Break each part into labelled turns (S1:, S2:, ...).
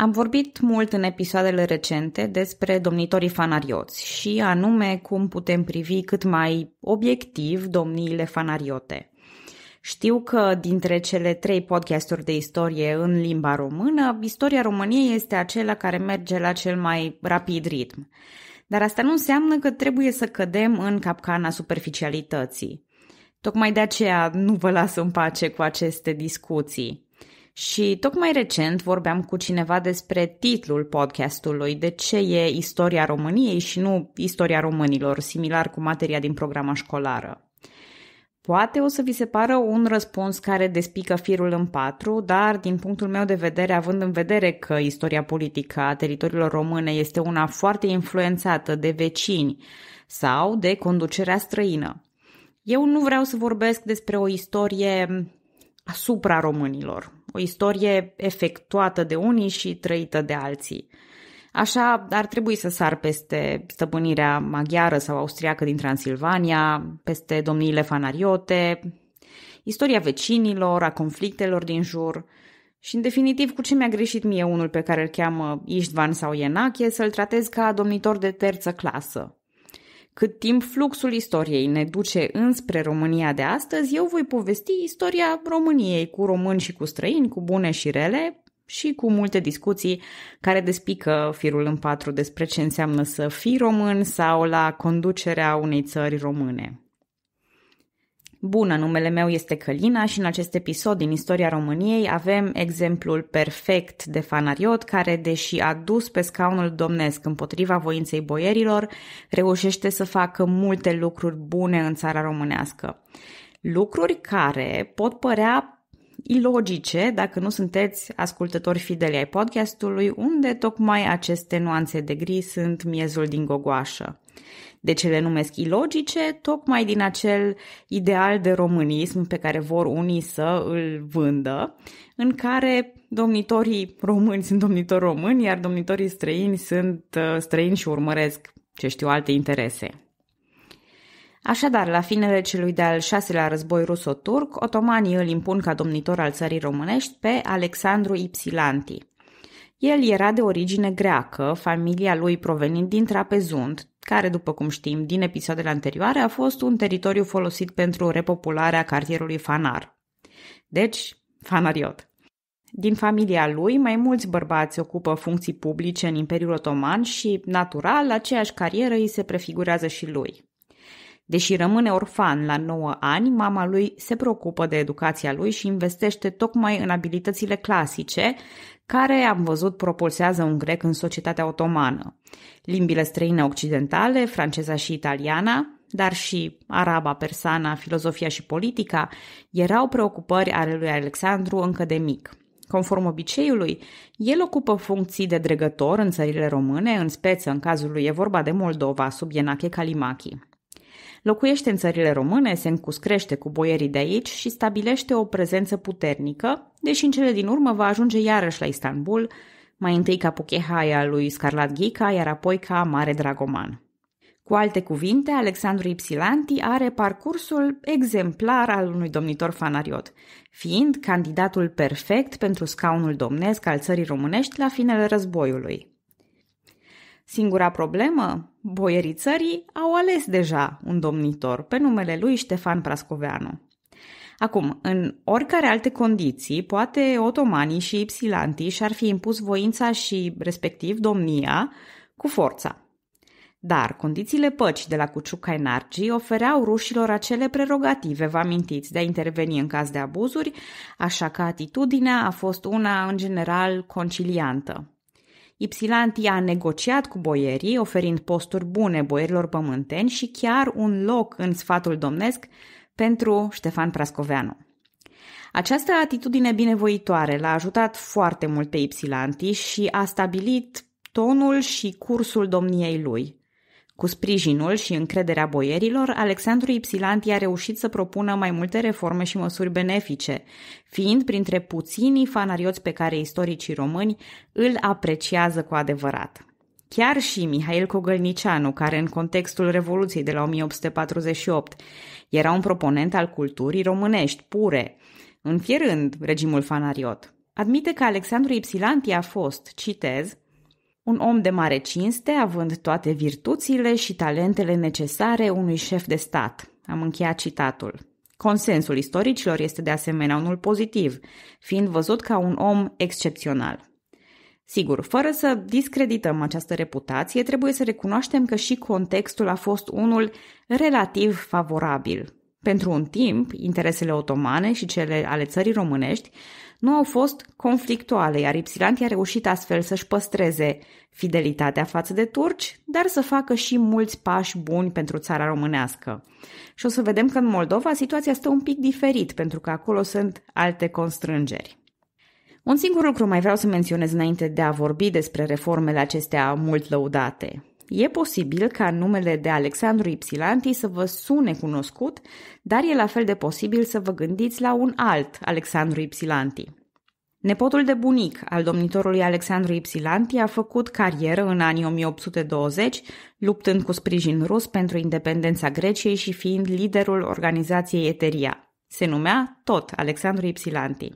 S1: Am vorbit mult în episoadele recente despre domnitorii fanarioți și anume cum putem privi cât mai obiectiv domniile fanariote. Știu că dintre cele trei podcasturi de istorie în limba română, istoria României este acela care merge la cel mai rapid ritm. Dar asta nu înseamnă că trebuie să cădem în capcana superficialității. Tocmai de aceea nu vă las în pace cu aceste discuții. Și tocmai recent vorbeam cu cineva despre titlul podcastului, de ce e istoria României și nu istoria românilor, similar cu materia din programa școlară. Poate o să vi se pară un răspuns care despică firul în patru, dar din punctul meu de vedere, având în vedere că istoria politică a teritoriilor române este una foarte influențată de vecini sau de conducerea străină. Eu nu vreau să vorbesc despre o istorie asupra românilor, o istorie efectuată de unii și trăită de alții. Așa ar trebui să sar peste stăpânirea maghiară sau austriacă din Transilvania, peste domniile fanariote, istoria vecinilor, a conflictelor din jur și, în definitiv, cu ce mi-a greșit mie unul pe care îl cheamă Istvan sau Ienache, să-l tratez ca domnitor de terță clasă, cât timp fluxul istoriei ne duce înspre România de astăzi, eu voi povesti istoria României cu români și cu străini, cu bune și rele și cu multe discuții care despică firul în patru despre ce înseamnă să fii român sau la conducerea unei țări române. Bună, numele meu este Călina și în acest episod din istoria României avem exemplul perfect de fanariot care, deși a dus pe scaunul domnesc împotriva voinței boierilor, reușește să facă multe lucruri bune în țara românească. Lucruri care pot părea ilogice dacă nu sunteți ascultători fideli ai podcastului, unde tocmai aceste nuanțe de gri sunt miezul din gogoașă de ce le numesc ilogice, tocmai din acel ideal de românism pe care vor unii să îl vândă, în care domnitorii români sunt domnitori români, iar domnitorii străini sunt uh, străini și urmăresc, ce știu, alte interese. Așadar, la finele celui de-al șaselea război ruso-turc, otomanii îl impun ca domnitor al țării românești pe Alexandru Ipsilanti. El era de origine greacă, familia lui provenind din Trapezunt, care, după cum știm din episoadele anterioare, a fost un teritoriu folosit pentru repopularea cartierului Fanar. Deci, Fanariot. Din familia lui, mai mulți bărbați ocupă funcții publice în Imperiul Otoman și, natural, aceeași carieră îi se prefigurează și lui. Deși rămâne orfan la 9 ani, mama lui se preocupă de educația lui și investește tocmai în abilitățile clasice, care, am văzut, propulsează un grec în societatea otomană. Limbile străine occidentale, franceza și italiana, dar și araba, persana, filozofia și politica, erau preocupări ale lui Alexandru încă de mic. Conform obiceiului, el ocupă funcții de dregător în țările române, în speță, în cazul lui e vorba de Moldova, sub Ienache Calimachi. Locuiește în țările române, se încuscrește cu boierii de aici și stabilește o prezență puternică, deși în cele din urmă va ajunge iarăși la Istanbul, mai întâi ca puchehaia lui Scarlat Ghica, iar apoi ca mare dragoman. Cu alte cuvinte, Alexandru Ipsilanti are parcursul exemplar al unui domnitor fanariot, fiind candidatul perfect pentru scaunul domnesc al țării românești la finele războiului. Singura problemă? Boierii țării au ales deja un domnitor pe numele lui Ștefan Prascoveanu. Acum, în oricare alte condiții, poate otomanii și ipsilantii și-ar fi impus voința și, respectiv, domnia cu forța. Dar condițiile păcii de la Cuciuc-Cainargi ofereau rușilor acele prerogative, vă amintiți, de a interveni în caz de abuzuri, așa că atitudinea a fost una, în general, conciliantă. Ipsilanti a negociat cu boierii, oferind posturi bune boierilor pământeni și chiar un loc în sfatul domnesc pentru Ștefan Prascoveanu. Această atitudine binevoitoare l-a ajutat foarte mult pe Ipsilanti și a stabilit tonul și cursul domniei lui. Cu sprijinul și încrederea boierilor, Alexandru Ipsilanti a reușit să propună mai multe reforme și măsuri benefice, fiind printre puținii fanarioți pe care istoricii români îl apreciază cu adevărat. Chiar și Mihail Cogălnicianu, care în contextul Revoluției de la 1848 era un proponent al culturii românești pure, înfierând regimul fanariot, admite că Alexandru Ipsilanti a fost, citez, un om de mare cinste, având toate virtuțile și talentele necesare unui șef de stat. Am încheiat citatul. Consensul istoricilor este de asemenea unul pozitiv, fiind văzut ca un om excepțional. Sigur, fără să discredităm această reputație, trebuie să recunoaștem că și contextul a fost unul relativ favorabil. Pentru un timp, interesele otomane și cele ale țării românești nu au fost conflictuale, iar Ipsilanti a reușit astfel să-și păstreze fidelitatea față de turci, dar să facă și mulți pași buni pentru țara românească. Și o să vedem că în Moldova situația stă un pic diferit, pentru că acolo sunt alte constrângeri. Un singur lucru mai vreau să menționez înainte de a vorbi despre reformele acestea mult lăudate. E posibil ca numele de Alexandru Ipsilanti să vă sune cunoscut, dar e la fel de posibil să vă gândiți la un alt Alexandru Ipsilanti. Nepotul de bunic al domnitorului Alexandru Ipsilanti a făcut carieră în anii 1820, luptând cu sprijin rus pentru independența Greciei și fiind liderul organizației Eteria. Se numea tot Alexandru Ipsilanti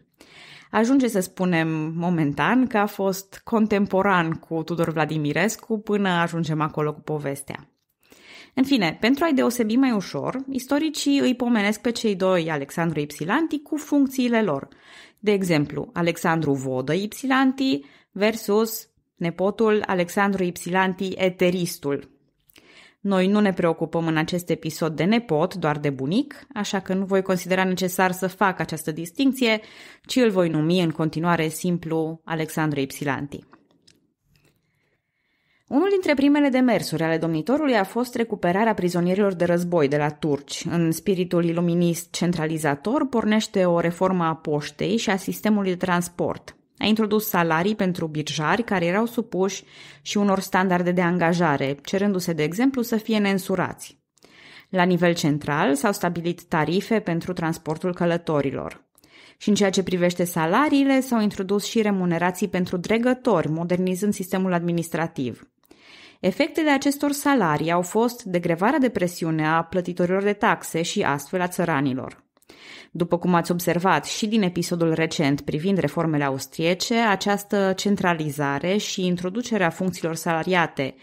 S1: ajunge să spunem momentan că a fost contemporan cu Tudor Vladimirescu până ajungem acolo cu povestea. În fine, pentru a-i deosebi mai ușor, istoricii îi pomenesc pe cei doi Alexandru Ipsilanti cu funcțiile lor. De exemplu, Alexandru Vodă Ipsilanti versus nepotul Alexandru Ipsilanti Eteristul, noi nu ne preocupăm în acest episod de nepot, doar de bunic, așa că nu voi considera necesar să fac această distinție, ci îl voi numi în continuare simplu Alexandru Ipsilanti. Unul dintre primele demersuri ale domnitorului a fost recuperarea prizonierilor de război de la turci. În spiritul iluminist centralizator pornește o reformă a poștei și a sistemului de transport. A introdus salarii pentru birjari care erau supuși și unor standarde de angajare, cerându-se, de exemplu, să fie nensurați. La nivel central s-au stabilit tarife pentru transportul călătorilor. Și în ceea ce privește salariile, s-au introdus și remunerații pentru dregători, modernizând sistemul administrativ. Efectele acestor salarii au fost degrevarea de presiune a plătitorilor de taxe și astfel a țăranilor. După cum ați observat și din episodul recent privind reformele austriece, această centralizare și introducerea funcțiilor salariate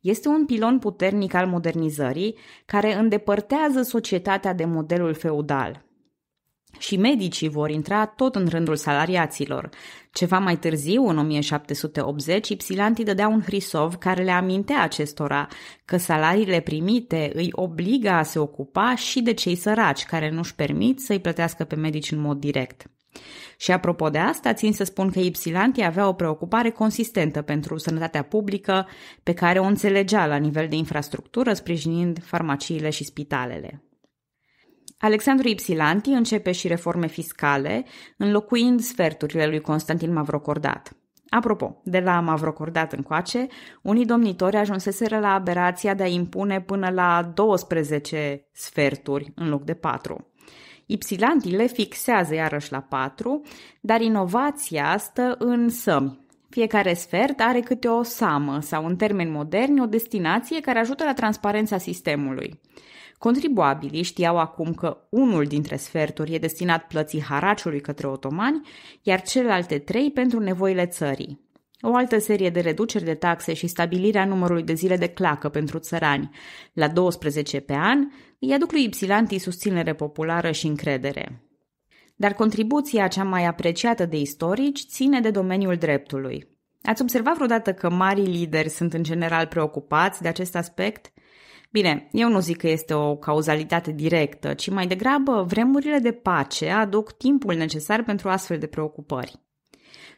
S1: este un pilon puternic al modernizării care îndepărtează societatea de modelul feudal, și medicii vor intra tot în rândul salariaților. Ceva mai târziu, în 1780, Ipsilanti dădea un hrisov care le amintea acestora că salariile primite îi obligă a se ocupa și de cei săraci care nu-și permit să-i plătească pe medici în mod direct. Și apropo de asta, țin să spun că Ipsilanti avea o preocupare consistentă pentru sănătatea publică pe care o înțelegea la nivel de infrastructură, sprijinind farmaciile și spitalele. Alexandru Ipsilanti începe și reforme fiscale, înlocuind sferturile lui Constantin Mavrocordat. Apropo, de la Mavrocordat încoace, unii domnitori ajunseseră la aberația de a impune până la 12 sferturi în loc de 4. Ipsilanti le fixează iarăși la 4, dar inovația stă în sămi, fiecare sfert are câte o samă sau, în termeni moderni, o destinație care ajută la transparența sistemului. Contribuabilii știau acum că unul dintre sferturi e destinat plății haraciului către otomani, iar celelalte trei pentru nevoile țării. O altă serie de reduceri de taxe și stabilirea numărului de zile de clacă pentru țărani, la 12 pe an, îi aduc lui Ipsilanti susținere populară și încredere. Dar contribuția cea mai apreciată de istorici ține de domeniul dreptului. Ați observat vreodată că marii lideri sunt în general preocupați de acest aspect? Bine, eu nu zic că este o cauzalitate directă, ci mai degrabă vremurile de pace aduc timpul necesar pentru astfel de preocupări.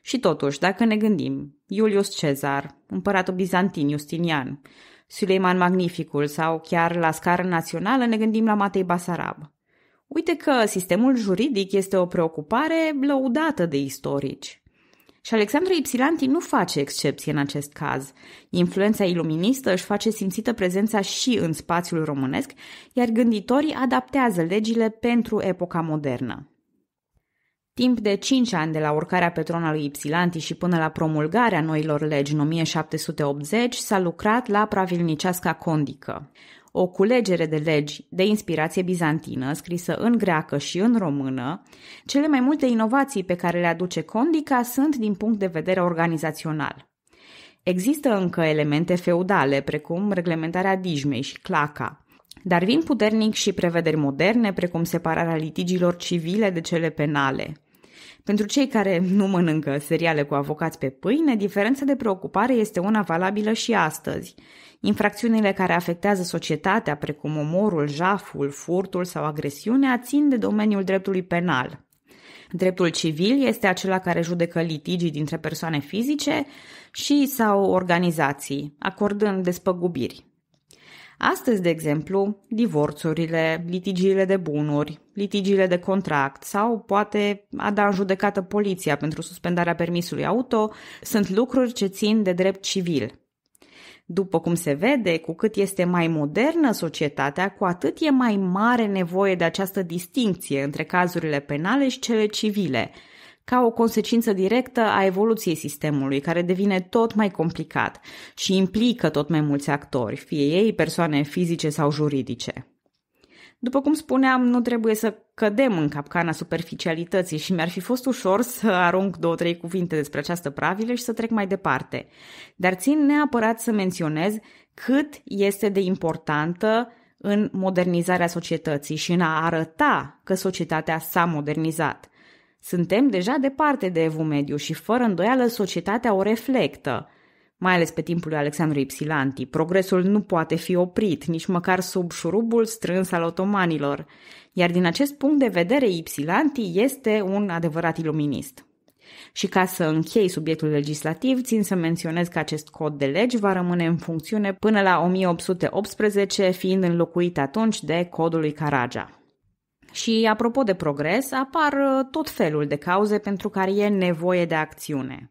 S1: Și totuși, dacă ne gândim, Iulius Cezar, împăratul bizantin Justinian, Suleiman Magnificul sau chiar la scară națională ne gândim la Matei Basarab. Uite că sistemul juridic este o preocupare lăudată de istorici. Și Alexandru Ipsilanti nu face excepție în acest caz. Influența iluministă își face simțită prezența și în spațiul românesc, iar gânditorii adaptează legile pentru epoca modernă. Timp de 5 ani de la urcarea pe tron al lui Ipsilanti și până la promulgarea noilor legi în 1780 s-a lucrat la pravilnicească Condică, o culegere de legi de inspirație bizantină, scrisă în greacă și în română. Cele mai multe inovații pe care le aduce Condica sunt din punct de vedere organizațional. Există încă elemente feudale, precum reglementarea dijmei și claca, dar vin puternic și prevederi moderne, precum separarea litigiilor civile de cele penale. Pentru cei care nu mănâncă seriale cu avocați pe pâine, diferența de preocupare este una valabilă și astăzi. Infracțiunile care afectează societatea, precum omorul, jaful, furtul sau agresiunea, țin de domeniul dreptului penal. Dreptul civil este acela care judecă litigii dintre persoane fizice și sau organizații, acordând despăgubiri. Astăzi, de exemplu, divorțurile, litigiile de bunuri, litigiile de contract sau poate a da în judecată poliția pentru suspendarea permisului auto sunt lucruri ce țin de drept civil. După cum se vede, cu cât este mai modernă societatea, cu atât e mai mare nevoie de această distinție între cazurile penale și cele civile, ca o consecință directă a evoluției sistemului, care devine tot mai complicat și implică tot mai mulți actori, fie ei persoane fizice sau juridice. După cum spuneam, nu trebuie să cădem în capcana superficialității și mi-ar fi fost ușor să arunc două, trei cuvinte despre această pravilă și să trec mai departe. Dar țin neapărat să menționez cât este de importantă în modernizarea societății și în a arăta că societatea s-a modernizat. Suntem deja departe de evul mediu și fără îndoială societatea o reflectă – mai ales pe timpul lui Alexandru Ipsilanti. Progresul nu poate fi oprit, nici măcar sub șurubul strâns al otomanilor, iar din acest punct de vedere Ipsilanti este un adevărat iluminist. Și ca să închei subiectul legislativ, țin să menționez că acest cod de legi va rămâne în funcțiune până la 1818, fiind înlocuit atunci de codul lui Caragia. Și apropo de progres, apar uh, tot felul de cauze pentru care e nevoie de acțiune.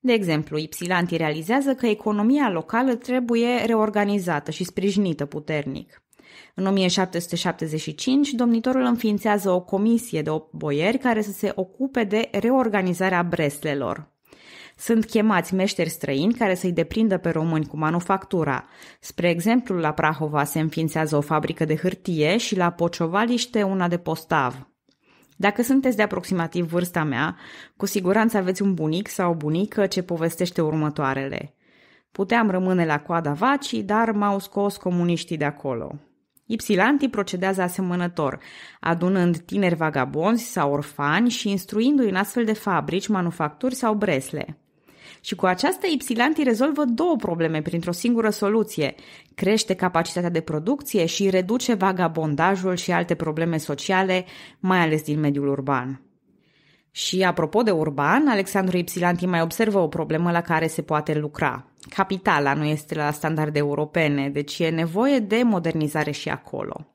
S1: De exemplu, Ipsilanti realizează că economia locală trebuie reorganizată și sprijinită puternic. În 1775, domnitorul înființează o comisie de boieri care să se ocupe de reorganizarea breslelor. Sunt chemați meșteri străini care să-i deprindă pe români cu manufactura. Spre exemplu, la Prahova se înființează o fabrică de hârtie și la Pocovaliște una de postav. Dacă sunteți de aproximativ vârsta mea, cu siguranță aveți un bunic sau o bunică ce povestește următoarele. Puteam rămâne la coada vacii, dar m-au scos comuniștii de acolo. Ipsilanti procedează asemănător, adunând tineri vagabonzi sau orfani și instruindu-i în astfel de fabrici, manufacturi sau bresle. Și cu această Ypsilanti rezolvă două probleme printr-o singură soluție. Crește capacitatea de producție și reduce vagabondajul și alte probleme sociale, mai ales din mediul urban. Și apropo de urban, Alexandru Ypsilanti mai observă o problemă la care se poate lucra. Capitala nu este la standarde europene, deci e nevoie de modernizare și acolo.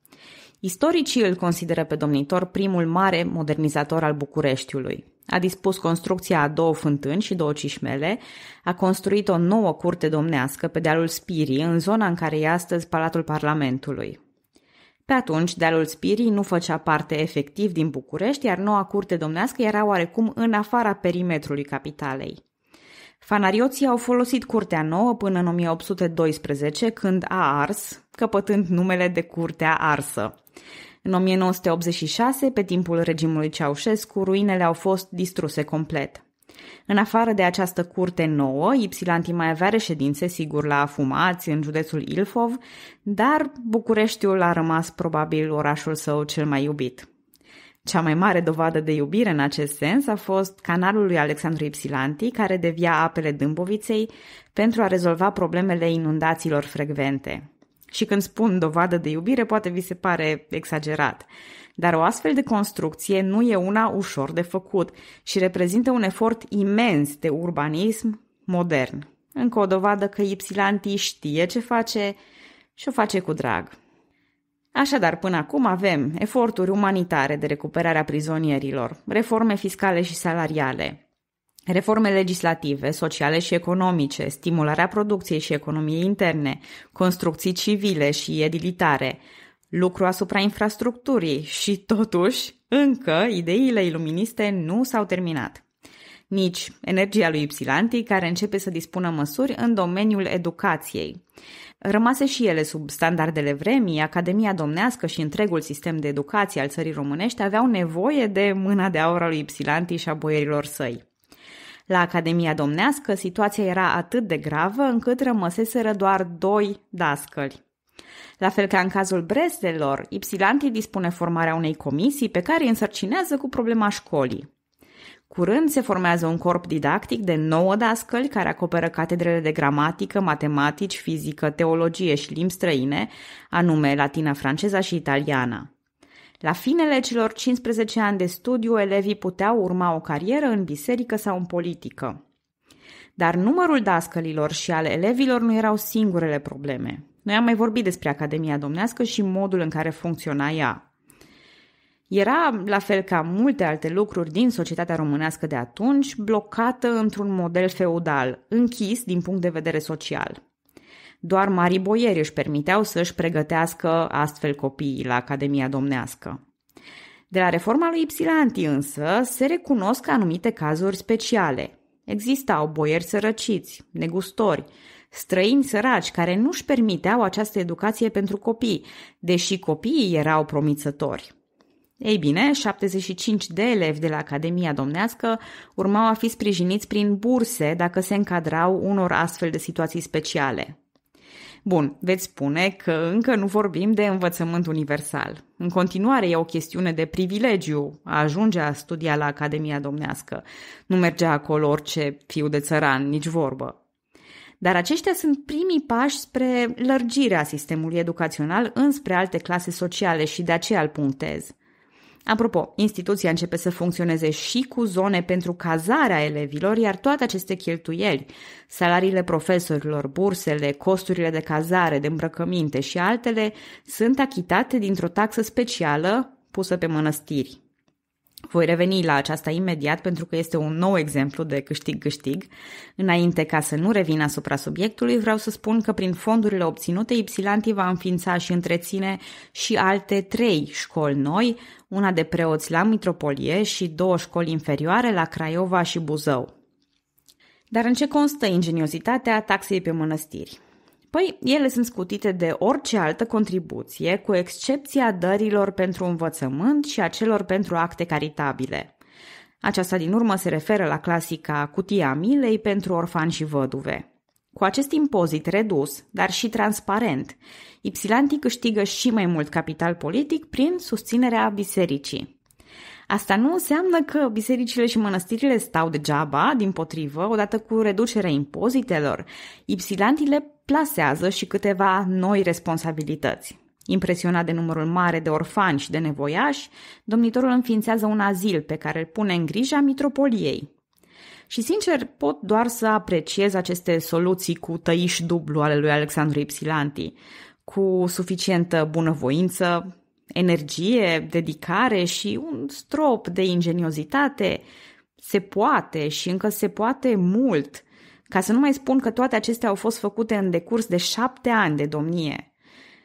S1: Istoricii îl consideră pe domnitor primul mare modernizator al Bucureștiului. A dispus construcția a două fântâni și două cișmele, a construit o nouă curte domnească pe dealul Spirii, în zona în care e astăzi Palatul Parlamentului. Pe atunci, dealul Spirii nu făcea parte efectiv din București, iar noua curte domnească era oarecum în afara perimetrului capitalei. Fanarioții au folosit curtea nouă până în 1812, când a ars, căpătând numele de curtea arsă. În 1986, pe timpul regimului Ceaușescu, ruinele au fost distruse complet. În afară de această curte nouă, Ipsilanti mai avea reședințe, sigur, la Fumați, în județul Ilfov, dar Bucureștiul a rămas probabil orașul său cel mai iubit. Cea mai mare dovadă de iubire în acest sens a fost canalul lui Alexandru Ipsilanti, care devia apele Dâmboviței pentru a rezolva problemele inundațiilor frecvente. Și când spun dovadă de iubire, poate vi se pare exagerat. Dar o astfel de construcție nu e una ușor de făcut și reprezintă un efort imens de urbanism modern. Încă o dovadă că Ipsilanti știe ce face și o face cu drag. Așadar, până acum avem eforturi umanitare de recuperare a prizonierilor, reforme fiscale și salariale, Reforme legislative, sociale și economice, stimularea producției și economiei interne, construcții civile și edilitare, lucru asupra infrastructurii și, totuși, încă ideile iluministe nu s-au terminat. Nici energia lui Ypsilanti, care începe să dispună măsuri în domeniul educației. Rămase și ele sub standardele vremii, Academia Domnească și întregul sistem de educație al țării românești aveau nevoie de mâna de aur a lui Ypsilanti și a boierilor săi. La Academia Domnească, situația era atât de gravă încât rămăseseră doar doi dascări. La fel ca în cazul Brezdelor, Ipsilanti dispune formarea unei comisii pe care îi însărcinează cu problema școlii. Curând se formează un corp didactic de nouă dascăli care acoperă catedrele de gramatică, matematici, fizică, teologie și limbi străine, anume latina, franceza și italiana. La finele celor 15 ani de studiu, elevii puteau urma o carieră în biserică sau în politică. Dar numărul dascălilor și al elevilor nu erau singurele probleme. Noi am mai vorbit despre Academia Domnească și modul în care funcționa ea. Era, la fel ca multe alte lucruri din societatea românească de atunci, blocată într-un model feudal, închis din punct de vedere social. Doar mari boieri își permiteau să-și pregătească astfel copiii la Academia Domnească. De la reforma lui Ipsilanti însă se recunosc anumite cazuri speciale. Existau boieri sărăciți, negustori, străini săraci care nu își permiteau această educație pentru copii, deși copiii erau promițători. Ei bine, 75 de elevi de la Academia Domnească urmau a fi sprijiniți prin burse dacă se încadrau unor astfel de situații speciale. Bun, veți spune că încă nu vorbim de învățământ universal. În continuare e o chestiune de privilegiu a ajunge a studia la Academia Domnească. Nu mergea acolo orice fiu de țăran, nici vorbă. Dar aceștia sunt primii pași spre lărgirea sistemului educațional înspre alte clase sociale și de aceea îl punctez – Apropo, instituția începe să funcționeze și cu zone pentru cazarea elevilor, iar toate aceste cheltuieli, salariile profesorilor, bursele, costurile de cazare, de îmbrăcăminte și altele, sunt achitate dintr-o taxă specială pusă pe mănăstiri. Voi reveni la aceasta imediat pentru că este un nou exemplu de câștig-câștig. Înainte ca să nu revin asupra subiectului, vreau să spun că prin fondurile obținute, Ipsilanti va înființa și întreține și alte trei școli noi, una de preoți la Mitropolie și două școli inferioare la Craiova și Buzău. Dar în ce constă ingeniozitatea taxei pe mănăstiri? Păi, ele sunt scutite de orice altă contribuție, cu excepția dărilor pentru învățământ și a celor pentru acte caritabile. Aceasta din urmă se referă la clasica cutia milei pentru orfani și văduve. Cu acest impozit redus, dar și transparent, Ipsilanti câștigă și mai mult capital politic prin susținerea bisericii. Asta nu înseamnă că bisericile și mănăstirile stau degeaba, din potrivă, odată cu reducerea impozitelor. Ipsilantile plasează și câteva noi responsabilități. Impresionat de numărul mare de orfani și de nevoiași, domnitorul înființează un azil pe care îl pune în grija mitropoliei. Și sincer pot doar să apreciez aceste soluții cu tăiș dublu ale lui Alexandru Ipsilanti, cu suficientă bunăvoință, energie, dedicare și un strop de ingeniozitate, se poate și încă se poate mult – ca să nu mai spun că toate acestea au fost făcute în decurs de șapte ani de domnie.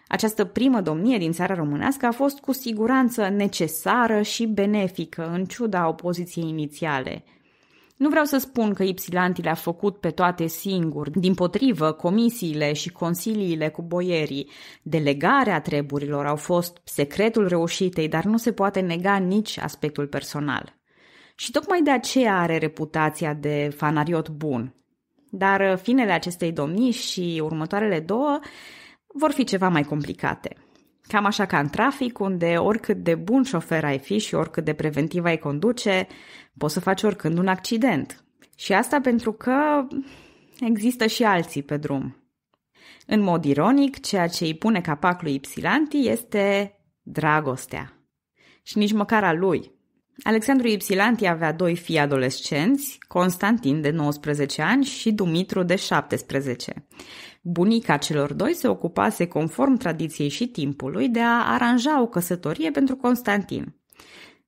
S1: Această primă domnie din țara românească a fost cu siguranță necesară și benefică, în ciuda opoziției inițiale. Nu vreau să spun că Ipsilanti le-a făcut pe toate singur. Din potrivă, comisiile și consiliile cu boierii, delegarea treburilor au fost secretul reușitei, dar nu se poate nega nici aspectul personal. Și tocmai de aceea are reputația de fanariot bun, dar uh, finele acestei domnii și următoarele două vor fi ceva mai complicate. Cam așa ca în trafic, unde oricât de bun șofer ai fi și oricât de preventiv ai conduce, poți să faci oricând un accident. Și asta pentru că există și alții pe drum. În mod ironic, ceea ce îi pune capac lui Ipsilanti este dragostea. Și nici măcar a lui, Alexandru Ipsilanti avea doi fii adolescenți, Constantin de 19 ani și Dumitru de 17. Bunica celor doi se ocupase conform tradiției și timpului de a aranja o căsătorie pentru Constantin.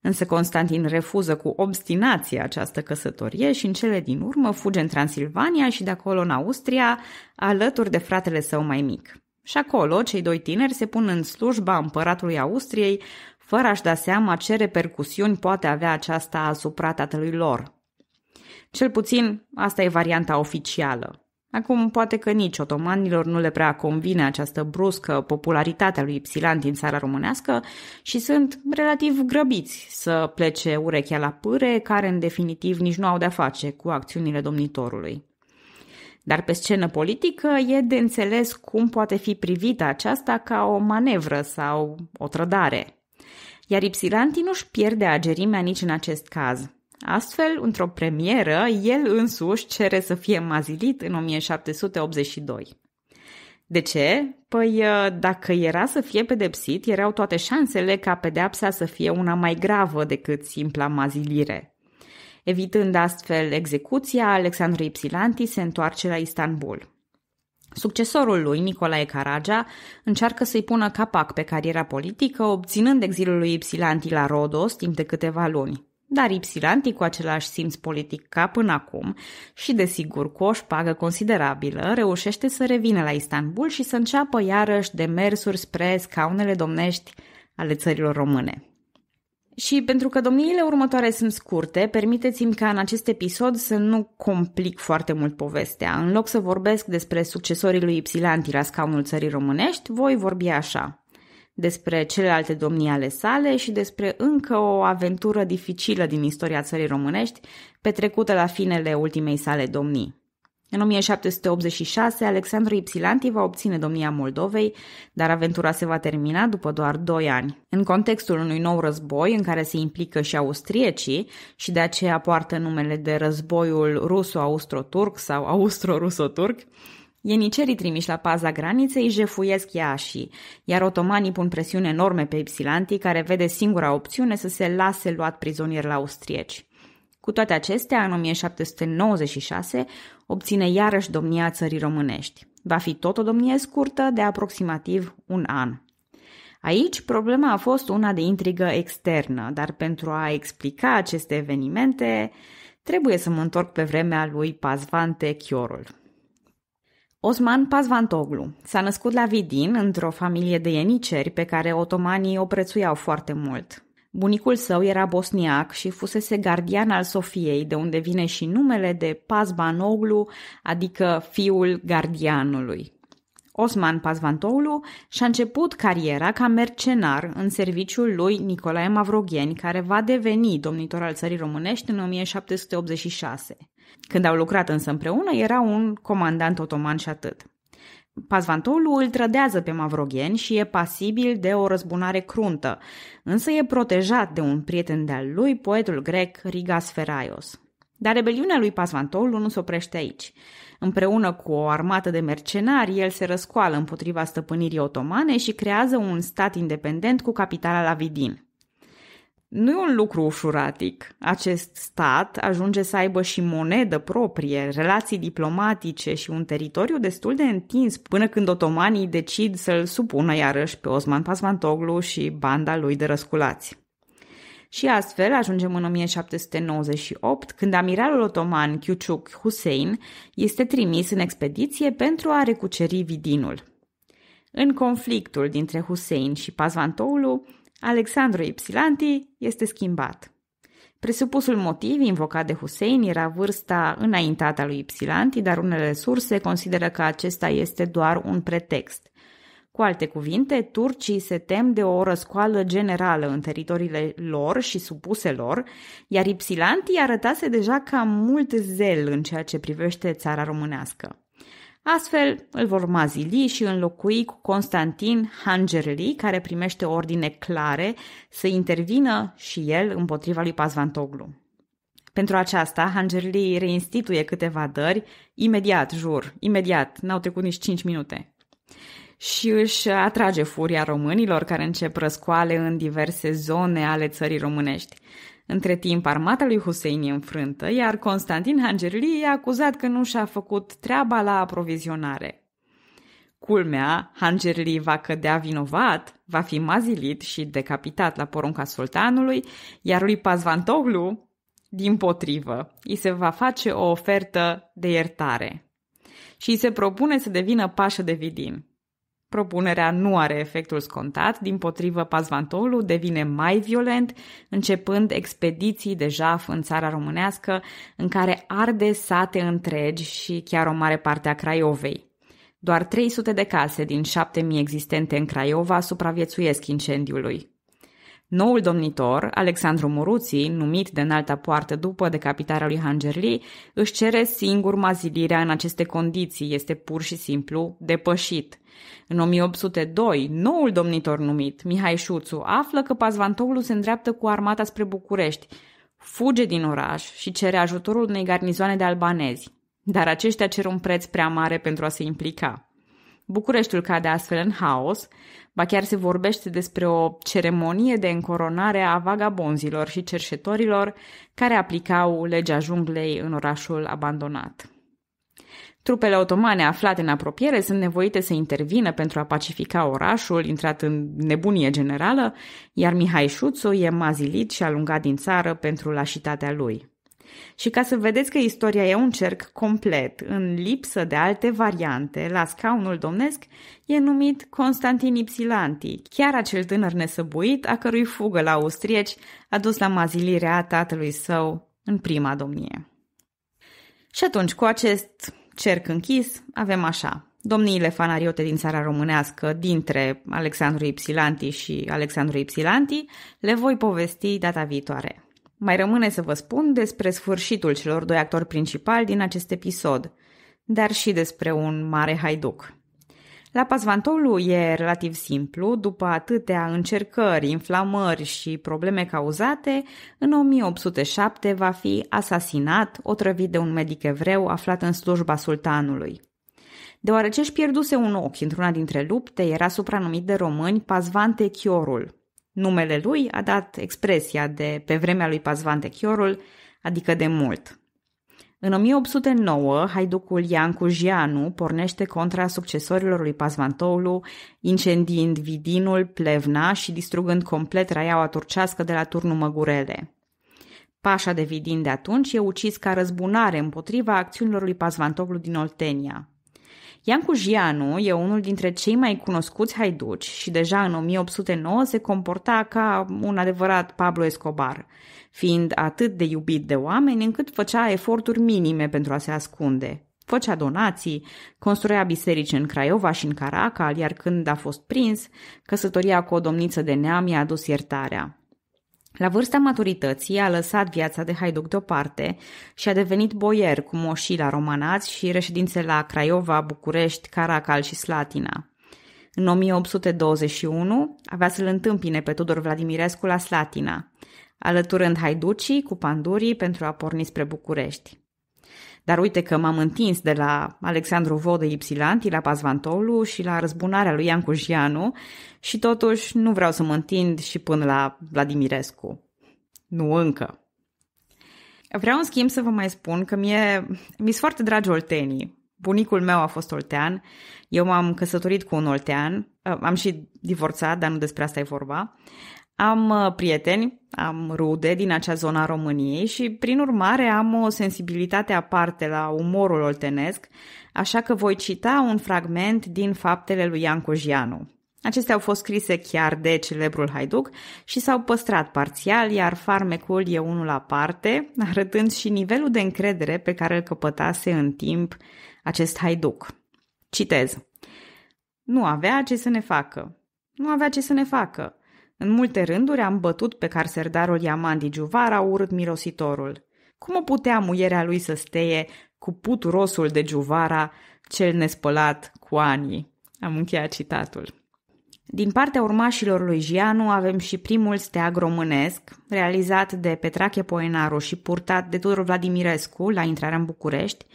S1: Însă Constantin refuză cu obstinație această căsătorie și în cele din urmă fuge în Transilvania și de acolo în Austria, alături de fratele său mai mic. Și acolo, cei doi tineri se pun în slujba împăratului Austriei, fără a-și da seama ce repercusiuni poate avea aceasta asupra tatălui lor. Cel puțin, asta e varianta oficială. Acum, poate că nici otomanilor nu le prea convine această bruscă popularitate a lui Ipsilan în țara românească și sunt relativ grăbiți să plece urechea la pâre, care în definitiv nici nu au de-a face cu acțiunile domnitorului. Dar pe scenă politică e de înțeles cum poate fi privită aceasta ca o manevră sau o trădare iar Ipsilanti nu-și pierde agerimea nici în acest caz. Astfel, într-o premieră, el însuși cere să fie mazilit în 1782. De ce? Păi uh, dacă era să fie pedepsit, erau toate șansele ca pedepsa să fie una mai gravă decât simpla mazilire. Evitând astfel execuția, Alexandru Ipsilanti se întoarce la Istanbul. Succesorul lui, Nicolae Caragea, încearcă să-i pună capac pe cariera politică, obținând exilul lui Ipsilanti la Rodos timp de câteva luni. Dar Ipsilanti cu același simț politic ca până acum și, desigur, cu o șpagă considerabilă, reușește să revină la Istanbul și să înceapă iarăși demersuri spre scaunele domnești ale țărilor române. Și pentru că domniile următoare sunt scurte, permiteți-mi ca în acest episod să nu complic foarte mult povestea. În loc să vorbesc despre succesorii lui Ipsilanti la scaunul țării românești, voi vorbi așa despre celelalte domnii ale sale și despre încă o aventură dificilă din istoria țării românești, petrecută la finele ultimei sale domnii. În 1786, Alexandru Ipsilanti va obține domnia Moldovei, dar aventura se va termina după doar doi ani. În contextul unui nou război în care se implică și austriecii și de aceea poartă numele de războiul ruso-austro-turc sau austro-ruso-turc, Ienicerii trimiși la paza graniței jefuiesc Iași, iar otomanii pun presiune enorme pe Ipsilanti, care vede singura opțiune să se lase luat prizonier la austrieci. Cu toate acestea, în 1796 obține iarăși domnia țării românești. Va fi tot o domnie scurtă de aproximativ un an. Aici, problema a fost una de intrigă externă, dar pentru a explica aceste evenimente, trebuie să mă întorc pe vremea lui Pazvante Chiorul. Osman Pazvantoglu s-a născut la Vidin într-o familie de ieniceri pe care otomanii o prețuiau foarte mult. Bunicul său era bosniac și fusese gardian al Sofiei, de unde vine și numele de Pazbanoglu, adică fiul gardianului. Osman Pazvantoglu și-a început cariera ca mercenar în serviciul lui Nicolae Mavrogheni, care va deveni domnitor al țării românești în 1786. Când au lucrat însă împreună, era un comandant otoman și atât. Pazvantolul îl trădează pe Mavrogen și e pasibil de o răzbunare cruntă, însă e protejat de un prieten de-al lui, poetul grec Rigas Feraios. Dar rebeliunea lui Pasvantolul nu se oprește aici. Împreună cu o armată de mercenari, el se răscoală împotriva stăpânirii otomane și creează un stat independent cu capitala la Vidin. Nu e un lucru ușuratic. Acest stat ajunge să aibă și monedă proprie, relații diplomatice și un teritoriu destul de întins până când otomanii decid să-l supună iarăși pe Osman Pasvantoglu și banda lui de răsculați. Și astfel ajungem în 1798, când amiralul otoman Kyuchuk Hussein este trimis în expediție pentru a recuceri Vidinul. În conflictul dintre Hussein și Pasvantoulu, Alexandru Ipsilanti este schimbat. Presupusul motiv invocat de Hussein era vârsta înaintată a lui Ipsilanti, dar unele surse consideră că acesta este doar un pretext. Cu alte cuvinte, turcii se tem de o răscoală generală în teritoriile lor și supuse lor, iar Ipsilanti arătase deja cam mult zel în ceea ce privește țara românească. Astfel, îl vor mazili și înlocui cu Constantin Hangerli, care primește ordine clare să intervină și el împotriva lui Pazvantoglu. Pentru aceasta, Hangerli reinstituie câteva dări, imediat, jur, imediat, n-au trecut nici 5 minute. Și își atrage furia românilor care încep răscoale în diverse zone ale țării românești. Între timp, armata lui Hussein e înfrântă, iar Constantin Hangerli e acuzat că nu și-a făcut treaba la aprovizionare. Culmea, Hangerli va cădea vinovat, va fi mazilit și decapitat la porunca sultanului, iar lui Pazvantoglu, din potrivă, îi se va face o ofertă de iertare și îi se propune să devină pașă de Vidin. Propunerea nu are efectul scontat, din potrivă pazvantolul devine mai violent, începând expediții de jaf în țara românească, în care arde sate întregi și chiar o mare parte a Craiovei. Doar 300 de case din 7000 existente în Craiova supraviețuiesc incendiului. Noul domnitor, Alexandru Muruții, numit de înalta poartă după decapitarea lui Hangerli, își cere singur mazilirea în aceste condiții, este pur și simplu depășit. În 1802, noul domnitor numit, Mihai Șuțu, află că Pazvantoglu se îndreaptă cu armata spre București, fuge din oraș și cere ajutorul unei garnizoane de albanezi. Dar aceștia cer un preț prea mare pentru a se implica. Bucureștiul cade astfel în haos, Ba chiar se vorbește despre o ceremonie de încoronare a vagabonzilor și cerșetorilor care aplicau legea junglei în orașul abandonat. Trupele otomane aflate în apropiere sunt nevoite să intervină pentru a pacifica orașul, intrat în nebunie generală, iar Mihai Șuțu e mazilit și alungat din țară pentru lașitatea lui. Și ca să vedeți că istoria e un cerc complet, în lipsă de alte variante, la scaunul domnesc, e numit Constantin Ipsilanti, chiar acel tânăr nesăbuit a cărui fugă la austrieci a dus la mazilirea tatălui său în prima domnie. Și atunci, cu acest cerc închis, avem așa, domniile fanariote din țara românească dintre Alexandru Ipsilanti și Alexandru Ipsilanti le voi povesti data viitoare. Mai rămâne să vă spun despre sfârșitul celor doi actori principali din acest episod, dar și despre un mare haiduc. La Pasvantolu e relativ simplu, după atâtea încercări, inflamări și probleme cauzate, în 1807 va fi asasinat, otrăvit de un medic evreu aflat în slujba sultanului. Deoarece își pierduse un ochi într-una dintre lupte, era supranumit de români Pasvante Chiorul, Numele lui a dat expresia de pe vremea lui Pazvan de Chiorul, adică de mult. În 1809, haiducul Iancu Jianu pornește contra succesorilor lui Pazvantoulu, incendiind Vidinul, Plevna și distrugând complet raiaua turcească de la turnul Măgurele. Pașa de Vidin de atunci e ucis ca răzbunare împotriva acțiunilor lui Pazvantoulu din Oltenia. Iancu Gianu e unul dintre cei mai cunoscuți haiduci și deja în 1809 se comporta ca un adevărat Pablo Escobar, fiind atât de iubit de oameni încât făcea eforturi minime pentru a se ascunde. Făcea donații, construia biserici în Craiova și în Caracal, iar când a fost prins, căsătoria cu o domniță de neam i-a adus iertarea. La vârsta maturității a lăsat viața de haiduc deoparte și a devenit boier cu moșii la Romanați și reședințe la Craiova, București, Caracal și Slatina. În 1821 avea să-l întâmpine pe Tudor Vladimirescu la Slatina, alăturând haiducii cu pandurii pentru a porni spre București. Dar uite că m-am întins de la Alexandru Vodă Ipsilanti la Pazvantolu și la răzbunarea lui Iancu Jianu și totuși nu vreau să mă întind și până la Vladimirescu. Nu încă. Vreau în schimb să vă mai spun că mie mi-s foarte dragi oltenii. Bunicul meu a fost oltean, eu m-am căsătorit cu un oltean, am și divorțat, dar nu despre asta e vorba. Am uh, prieteni, am rude din acea zonă României și, prin urmare, am o sensibilitate aparte la umorul oltenesc, așa că voi cita un fragment din faptele lui Ian Cojianu. Acestea au fost scrise chiar de celebrul Haiduc și s-au păstrat parțial, iar farmecul e unul aparte, arătând și nivelul de încredere pe care îl căpătase în timp acest Haiduc. Citez. Nu avea ce să ne facă. Nu avea ce să ne facă. În multe rânduri am bătut pe carserdarul Iamandi Giuvara urât mirositorul. Cum o putea muierea lui să steie cu puturosul de Giuvara, cel nespălat cu anii? Am încheiat citatul. Din partea urmașilor lui Gianu avem și primul steag românesc, realizat de Petrache Poenaru și purtat de Tudor Vladimirescu la intrarea în București,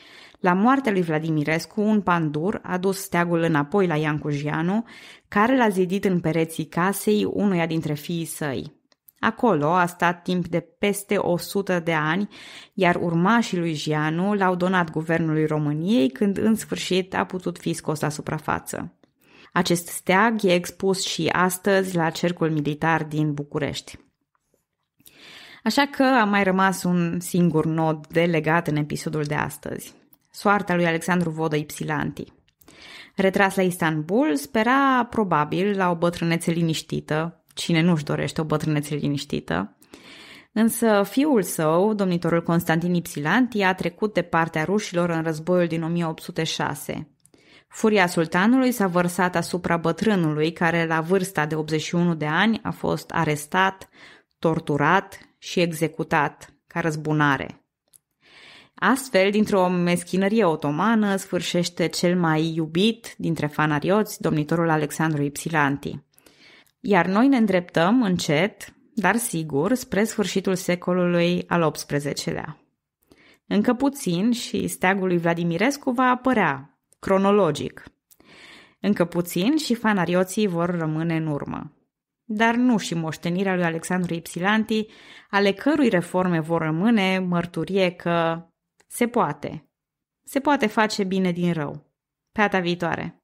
S1: la moartea lui Vladimirescu, un pandur a dus steagul înapoi la Jianu, care l-a zidit în pereții casei unuia dintre fiii săi. Acolo a stat timp de peste 100 de ani, iar urmașii lui Jianu l-au donat guvernului României când în sfârșit a putut fi scos la suprafață. Acest steag e expus și astăzi la Cercul Militar din București. Așa că a mai rămas un singur nod de legat în episodul de astăzi soarta lui Alexandru Vodă Ipsilanti. Retras la Istanbul, spera probabil la o bătrânețe liniștită, cine nu-și dorește o bătrânețe liniștită, însă fiul său, domnitorul Constantin Ipsilanti, a trecut de partea rușilor în războiul din 1806. Furia sultanului s-a vărsat asupra bătrânului, care la vârsta de 81 de ani a fost arestat, torturat și executat ca răzbunare. Astfel, dintr-o meschinărie otomană, sfârșește cel mai iubit dintre fanarioți, domnitorul Alexandru Ipsilanti. Iar noi ne îndreptăm încet, dar sigur, spre sfârșitul secolului al XVIII-lea. Încă puțin și steagul lui Vladimirescu va apărea, cronologic. Încă puțin și fanarioții vor rămâne în urmă. Dar nu și moștenirea lui Alexandru Ipsilanti, ale cărui reforme vor rămâne mărturie că se poate. Se poate face bine din rău. Pe data viitoare!